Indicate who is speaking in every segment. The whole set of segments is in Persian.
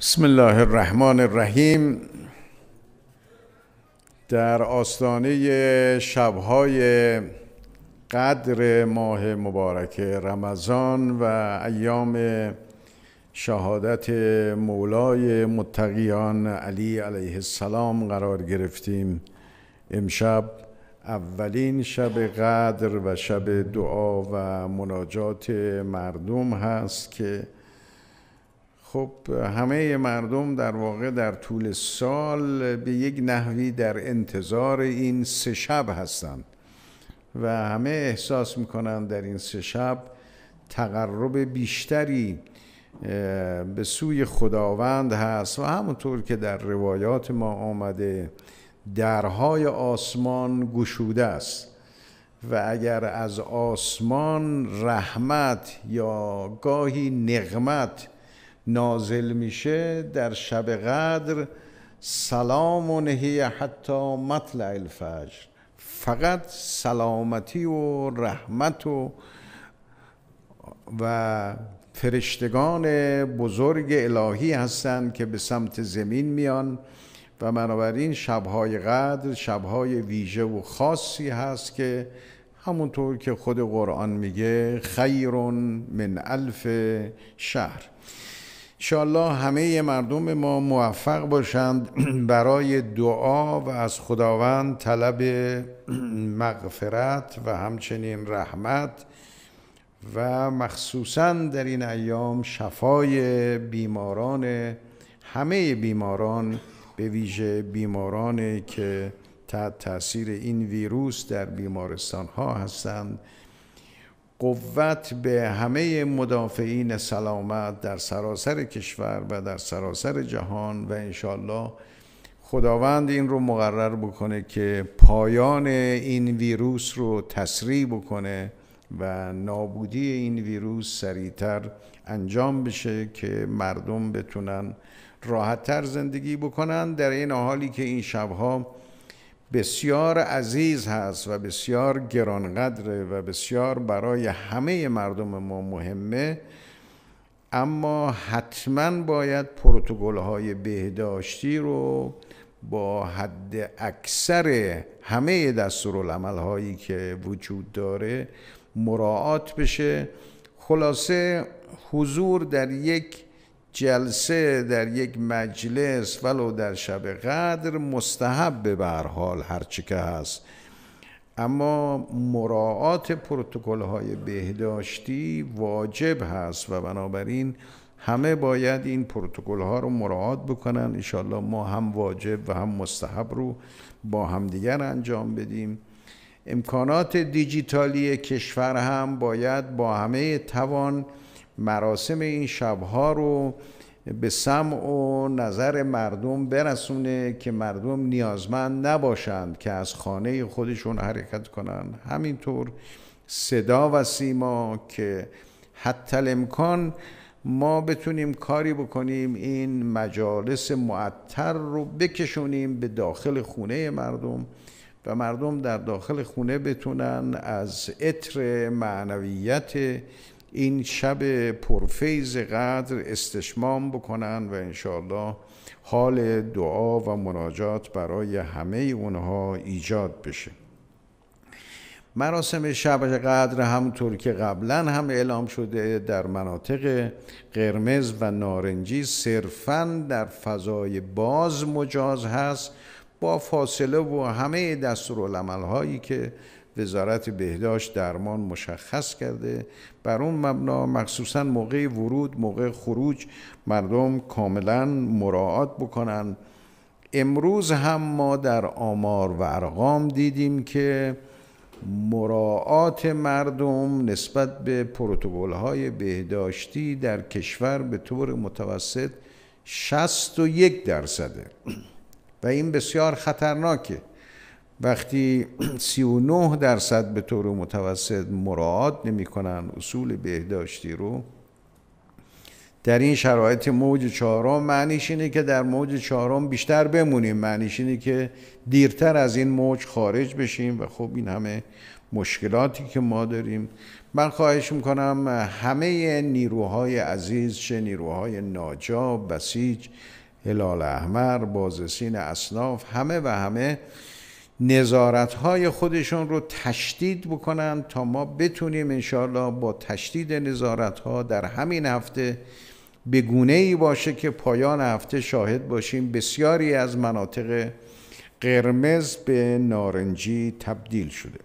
Speaker 1: بسم الله الرحمن الرحیم در آستانه شبهای قدر ماه مبارک رمضان و ایام شهادت مولای متقیان علی علیه السلام قرار گرفتیم امشب اولین شب قدر و شب دعا و مناجات مردم هست که خب همه مردم در واقع در طول سال به یک نحوی در انتظار این سه شب هستند و همه احساس میکنند در این سه شب تقرب بیشتری به سوی خداوند هست و همونطور که در روایات ما آمده درهای آسمان گشوده است و اگر از آسمان رحمت یا گاهی نقمت نازل میشه در شب قدر سلام و نهی حتی مطلع الفجر فقط سلامتی و رحمت و و فرشتگان بزرگ الهی هستند که به سمت زمین میان و بنابراین شبهای قدر شبهای ویژه و خاصی هست که همونطور که خود قرآن میگه خیر من الف شهر انشاءالله همه مردم ما موفق باشند برای دعا و از خداوند طلب مغفرت و همچنین رحمت و مخصوصا در این ایام شفای بیماران همه بیماران به ویژه بیمارانی که تحت تاثیر این ویروس در بیمارستان ها هستند قوت به همه مدافعین سلامت در سراسر کشور و در سراسر جهان و انشالله خداوند این رو مقرر بکنه که پایان این ویروس رو تسریع بکنه و نابودی این ویروس سریعتر انجام بشه که مردم بتونن راحتتر زندگی بکنن در این حالی که این شبها بسیار عزیز هست و بسیار گرانقدره و بسیار برای همه مردم ما مهمه اما حتما باید پروتکل های بهداشتی رو با حد اکثر همه دستورالعمل هایی که وجود داره مراعات بشه خلاصه حضور در یک جلسه در یک مجلس ولو در شب قدر مستحب به حال چی که هست اما مراعات پروتکل های بهداشتی واجب هست و بنابراین همه باید این پروتکل ها رو مراعات بکنن انشاءالله ما هم واجب و هم مستحب رو با همدیگر انجام بدیم امکانات دیجیتالی کشور هم باید با همه توان مراسم این شبها رو به سمع و نظر مردم برسونه که مردم نیازمند نباشند که از خانه خودشون حرکت کنند همینطور صدا و سیما که حتی امکان ما بتونیم کاری بکنیم این مجالس معطر رو بکشونیم به داخل خونه مردم و مردم در داخل خونه بتونن از اطر معنویت این شب پرفیز قدر استشمام بکنن و انشاالله حال دعا و مناجات برای همه اونها ایجاد بشه مراسم شب قدر همونطور که قبلا هم اعلام شده در مناطق قرمز و نارنجی صرفا در فضای باز مجاز هست با فاصله و همه دستورالعمل هایی که وزارت بهداشت درمان مشخص کرده بر اون مبنا مخصوصا موقع ورود موقع خروج مردم کاملا مراعات بکنن امروز هم ما در آمار و ارقام دیدیم که مراعات مردم نسبت به پروتکل های بهداشتی در کشور به طور متوسط 61 درصده و این بسیار خطرناکه وقتی 39 درصد به طور متوسط مراد کنن اصول بهداشتی رو در این شرایط موج چهارم معنیش اینه که در موج چهارم بیشتر بمونیم معنیش اینه که دیرتر از این موج خارج بشیم و خب این همه مشکلاتی که ما داریم من خواهش میکنم همه نیروهای عزیز چه نیروهای ناجا بسیج هلال احمر بازرسین اصناف همه و همه نظارت های خودشون رو تشدید بکنن تا ما بتونیم انشاءالله با تشدید ها در همین هفته به گونه ای باشه که پایان هفته شاهد باشیم بسیاری از مناطق قرمز به نارنجی تبدیل شده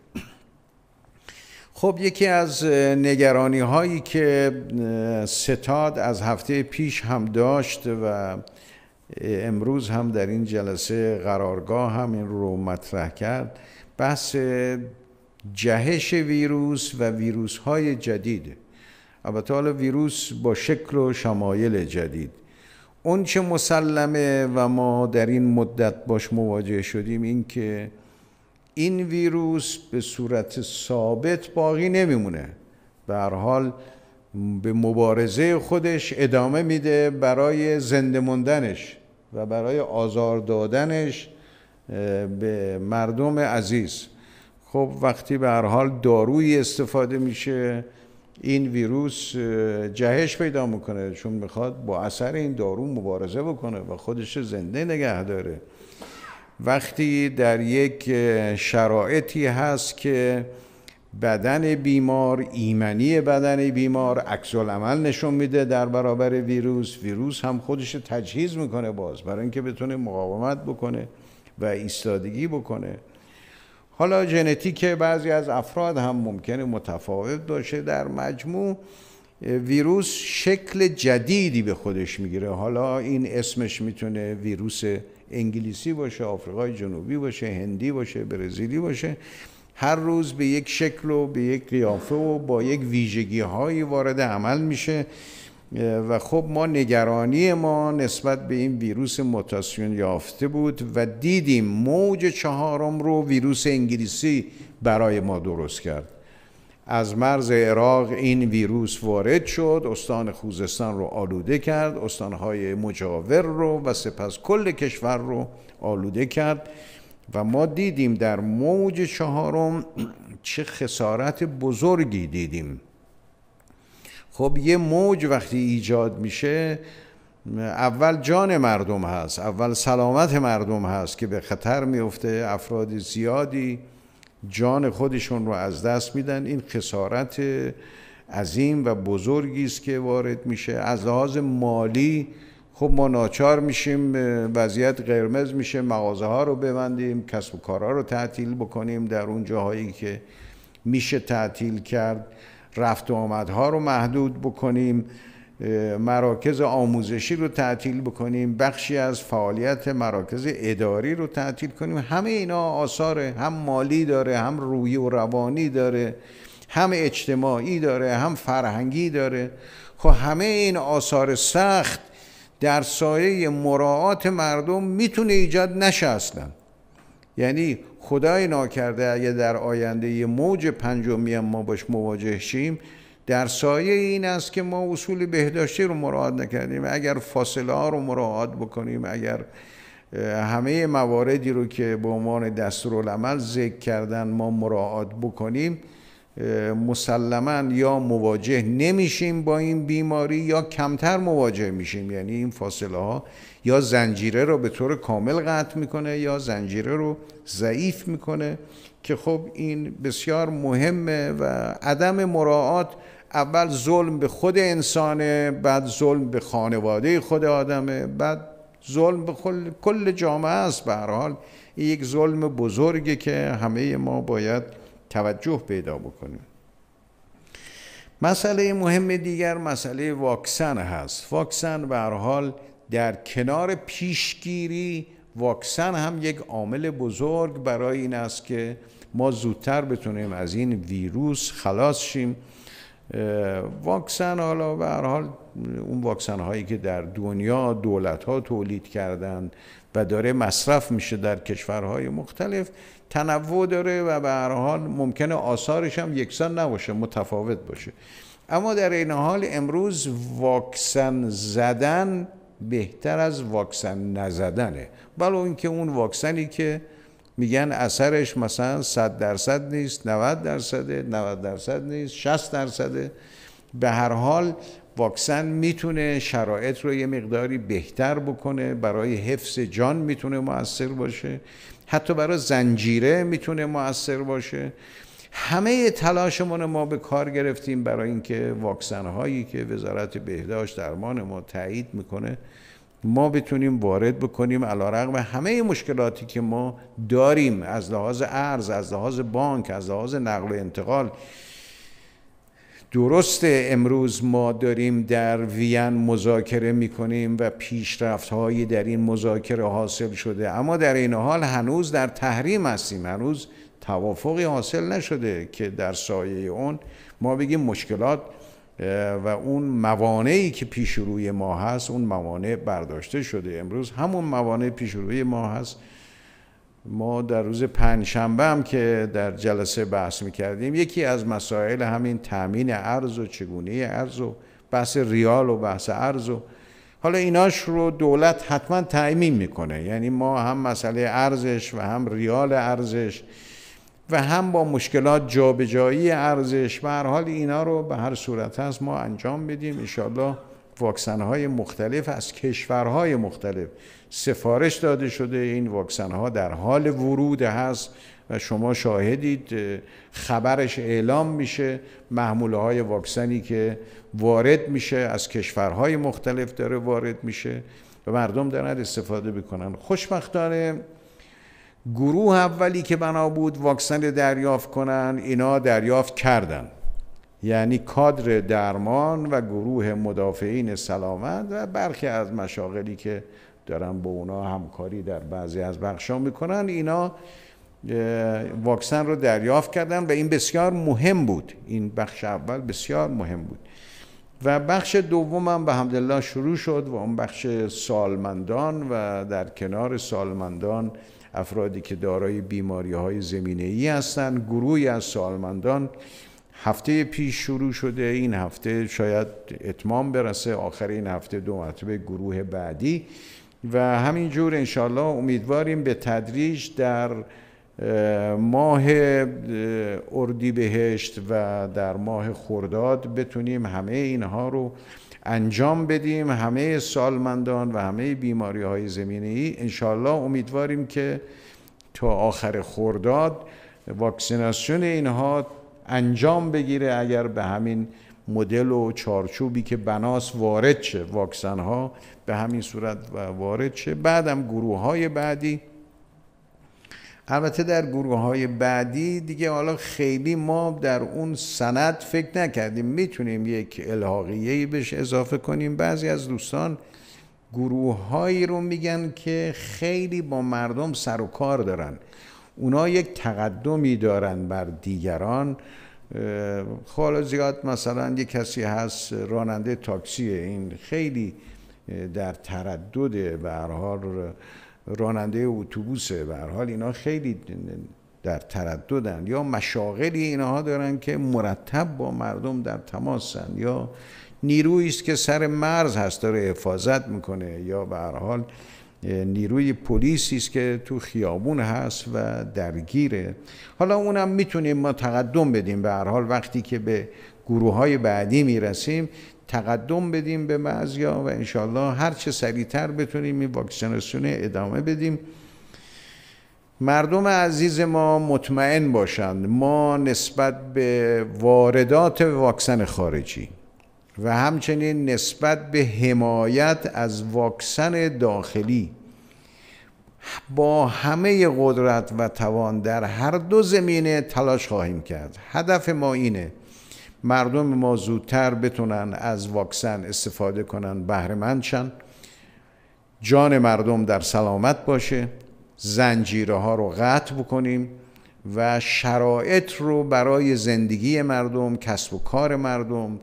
Speaker 1: خب یکی از نگرانی هایی که ستاد از هفته پیش هم داشت و امروز هم در این جلسه قرارگاه هم این رو مطرح کرد بحث جهش ویروس و ویروس های جدید البته حالا ویروس با شکل و شمایل جدید اون چه مسلمه و ما در این مدت باش مواجه شدیم این که این ویروس به صورت ثابت باقی نمیمونه به حال به مبارزه خودش ادامه میده برای زنده موندنش و برای آزار دادنش به مردم عزیز خب وقتی به هر حال داروی استفاده میشه این ویروس جهش پیدا میکنه چون میخواد با اثر این دارو مبارزه بکنه و خودش زنده نگه داره وقتی در یک شرایطی هست که بدن بیمار ایمنی بدن بیمار عکس عمل نشون میده در برابر ویروس ویروس هم خودش تجهیز میکنه باز برای اینکه بتونه مقاومت بکنه و ایستادگی بکنه حالا ژنتیک بعضی از افراد هم ممکنه متفاوت باشه در مجموع ویروس شکل جدیدی به خودش میگیره حالا این اسمش میتونه ویروس انگلیسی باشه آفریقای جنوبی باشه هندی باشه برزیلی باشه هر روز به یک شکل و به یک قیافه و با یک ویژگی هایی وارد عمل میشه و خب ما نگرانی ما نسبت به این ویروس موتاسیون یافته بود و دیدیم موج چهارم رو ویروس انگلیسی برای ما درست کرد از مرز عراق این ویروس وارد شد استان خوزستان رو آلوده کرد استانهای مجاور رو و سپس کل کشور رو آلوده کرد و ما دیدیم در موج چهارم چه خسارت بزرگی دیدیم خب یه موج وقتی ایجاد میشه اول جان مردم هست اول سلامت مردم هست که به خطر میفته افراد زیادی جان خودشون رو از دست میدن این خسارت عظیم و بزرگی است که وارد میشه از لحاظ مالی خب ما ناچار میشیم وضعیت قرمز میشه مغازه ها رو ببندیم کسب و کارها رو تعطیل بکنیم در اون جاهایی که میشه تعطیل کرد رفت و آمدها رو محدود بکنیم مراکز آموزشی رو تعطیل بکنیم بخشی از فعالیت مراکز اداری رو تعطیل کنیم همه اینا آثار هم مالی داره هم روحی و روانی داره هم اجتماعی داره هم فرهنگی داره خب همه این آثار سخت در سایه مراعات مردم میتونه ایجاد نشه اصلا یعنی خدای ناکرده اگه در آینده یه موج پنجمی هم ما باش مواجه شیم در سایه این است که ما اصول بهداشتی رو مراعات نکردیم اگر فاصله ها رو مراعات بکنیم اگر همه مواردی رو که به عنوان دستورالعمل ذکر کردن ما مراعات بکنیم مسلما یا مواجه نمیشیم با این بیماری یا کمتر مواجه میشیم یعنی این فاصله ها یا زنجیره رو به طور کامل قطع میکنه یا زنجیره رو ضعیف میکنه که خب این بسیار مهمه و عدم مراعات اول ظلم به خود انسانه بعد ظلم به خانواده خود آدمه بعد ظلم به کل جامعه است به هر حال یک ظلم بزرگه که همه ما باید توجه پیدا بکنیم مسئله مهم دیگر مسئله واکسن هست واکسن به هر حال در کنار پیشگیری واکسن هم یک عامل بزرگ برای این است که ما زودتر بتونیم از این ویروس خلاص شیم واکسن حالا به هر حال اون واکسن هایی که در دنیا دولت ها تولید کردند و داره مصرف میشه در کشورهای مختلف تنوع داره و به هر حال ممکنه آثارش هم یکسان نباشه متفاوت باشه اما در این حال امروز واکسن زدن بهتر از واکسن نزدنه ولو اینکه اون واکسنی که میگن اثرش مثلا 100 درصد نیست 90 درصد 90 درصد نیست 60 درصده به هر حال واکسن میتونه شرایط رو یه مقداری بهتر بکنه برای حفظ جان میتونه موثر باشه حتی برای زنجیره میتونه موثر باشه همه تلاشمون ما به کار گرفتیم برای اینکه واکسن هایی که وزارت بهداشت درمان ما تایید میکنه ما بتونیم وارد بکنیم علا رقم همه مشکلاتی که ما داریم از لحاظ ارز از لحاظ بانک از لحاظ نقل و انتقال درسته امروز ما داریم در وین مذاکره می کنیم و پیشرفت هایی در این مذاکره حاصل شده اما در این حال هنوز در تحریم هستیم هنوز توافقی حاصل نشده که در سایه اون ما بگیم مشکلات و اون موانعی که پیش روی ما هست اون موانع برداشته شده امروز همون موانع پیش روی ما هست ما در روز پنجشنبه هم که در جلسه بحث میکردیم یکی از مسائل همین تامین ارز و چگونه ارز و بحث ریال و بحث ارز و حالا ایناش رو دولت حتما تعمین میکنه یعنی ما هم مسئله ارزش و هم ریال ارزش و هم با مشکلات جابجایی ارزش به هر حال اینا رو به هر صورت هست ما انجام بدیم انشاءالله واکسن های مختلف از کشورهای مختلف سفارش داده شده این واکسن ها در حال ورود هست و شما شاهدید خبرش اعلام میشه محموله های واکسنی که وارد میشه از کشورهای مختلف داره وارد میشه و مردم دارن استفاده بکنن خوشبختانه گروه اولی که بنا بود واکسن دریافت کنن اینا دریافت کردن یعنی کادر درمان و گروه مدافعین سلامت و برخی از مشاغلی که دارن با اونا همکاری در بعضی از بخشا میکنن اینا واکسن رو دریافت کردن و این بسیار مهم بود این بخش اول بسیار مهم بود و بخش دوم هم به همدلله شروع شد و اون بخش سالمندان و در کنار سالمندان افرادی که دارای بیماری های زمینه ای هستند گروهی از سالمندان هفته پیش شروع شده این هفته شاید اتمام برسه آخر این هفته دو مرتبه گروه بعدی و همینجور انشالله امیدواریم به تدریج در ماه اردیبهشت و در ماه خرداد بتونیم همه اینها رو انجام بدیم همه سالمندان و همه بیماری های زمینه ای انشالله امیدواریم که تا آخر خورداد واکسیناسیون اینها انجام بگیره اگر به همین مدل و چارچوبی که بناس وارد شه واکسن ها به همین صورت وارد شه بعدم گروه های بعدی البته در گروه های بعدی دیگه حالا خیلی ما در اون سند فکر نکردیم میتونیم یک الحاقیه بهش اضافه کنیم بعضی از دوستان گروه هایی رو میگن که خیلی با مردم سر و کار دارن اونا یک تقدمی دارن بر دیگران خب، حالا زیاد مثلا یک کسی هست راننده تاکسیه این خیلی در تردد به راننده اتوبوسه به حال اینا خیلی در ترددند، یا مشاغلی اینها دارن که مرتب با مردم در تماسن یا نیرویی است که سر مرز هست داره حفاظت میکنه یا به هر حال نیروی پلیسی است که تو خیابون هست و درگیره حالا اونم میتونیم ما تقدم بدیم به هر حال وقتی که به گروه های بعدی میرسیم تقدم بدیم به بعضیا و انشالله هر چه سریعتر بتونیم این واکسیناسیون ادامه بدیم مردم عزیز ما مطمئن باشند ما نسبت به واردات واکسن خارجی و همچنین نسبت به حمایت از واکسن داخلی با همه قدرت و توان در هر دو زمینه تلاش خواهیم کرد هدف ما اینه مردم ما زودتر بتونن از واکسن استفاده کنن بهرمند شن جان مردم در سلامت باشه زنجیره ها رو قطع بکنیم و شرایط رو برای زندگی مردم کسب و کار مردم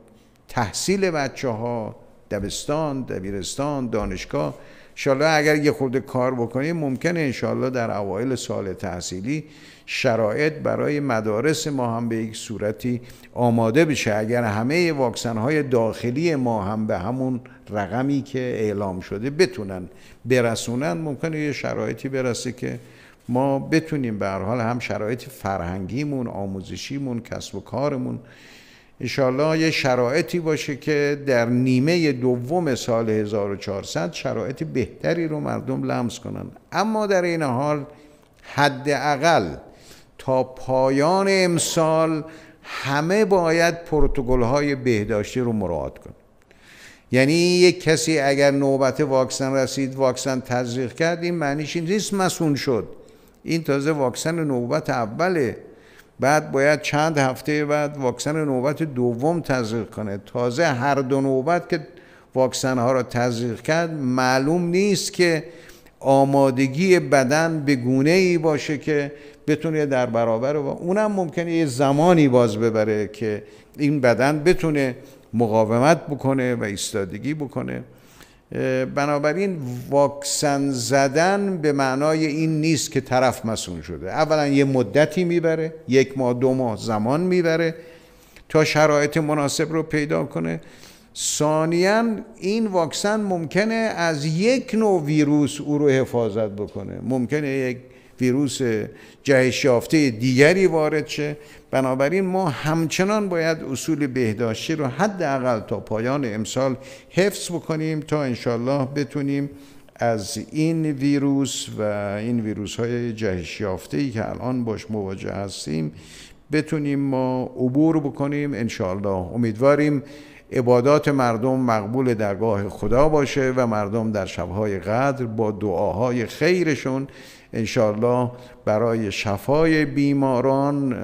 Speaker 1: تحصیل بچه ها دبستان، دبیرستان، دانشگاه انشالله اگر یه خود کار بکنیم ممکنه انشالله در اوایل سال تحصیلی شرایط برای مدارس ما هم به یک صورتی آماده بشه اگر همه واکسن های داخلی ما هم به همون رقمی که اعلام شده بتونن برسونن ممکنه یه شرایطی برسه که ما بتونیم به هر حال هم شرایط فرهنگیمون آموزشیمون کسب و کارمون انشاءالله یه شرایطی باشه که در نیمه دوم سال 1400 شرایط بهتری رو مردم لمس کنن اما در این حال حداقل تا پایان امسال همه باید پروتکل های بهداشتی رو مراعات کنند یعنی یک کسی اگر نوبت واکسن رسید واکسن تزریق کرد این معنیش این نیست مسون شد این تازه واکسن نوبت اوله بعد باید چند هفته بعد واکسن نوبت دوم تزریق کنه تازه هر دو نوبت که واکسن ها را تزریق کرد معلوم نیست که آمادگی بدن به گونه ای باشه که بتونه در برابر و اونم ممکنه یه زمانی باز ببره که این بدن بتونه مقاومت بکنه و ایستادگی بکنه بنابراین واکسن زدن به معنای این نیست که طرف مسون شده اولا یه مدتی میبره یک ماه دو ماه زمان میبره تا شرایط مناسب رو پیدا کنه ثانیا این واکسن ممکنه از یک نوع ویروس او رو حفاظت بکنه ممکنه یک ویروس جهش یافته دیگری وارد شه بنابراین ما همچنان باید اصول بهداشتی رو حداقل تا پایان امسال حفظ بکنیم تا انشالله بتونیم از این ویروس و این ویروس های جهش یافته ای که الان باش مواجه هستیم بتونیم ما عبور بکنیم انشالله امیدواریم عبادات مردم مقبول درگاه خدا باشه و مردم در شبهای قدر با دعاهای خیرشون انشالله برای شفای بیماران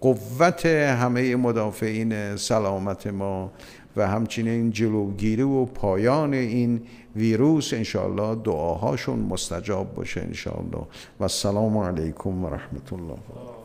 Speaker 1: قوت همه مدافعین سلامت ما و همچنین جلوگیری و پایان این ویروس انشاءالله دعاهاشون مستجاب باشه انشاءالله و السلام علیکم و رحمت الله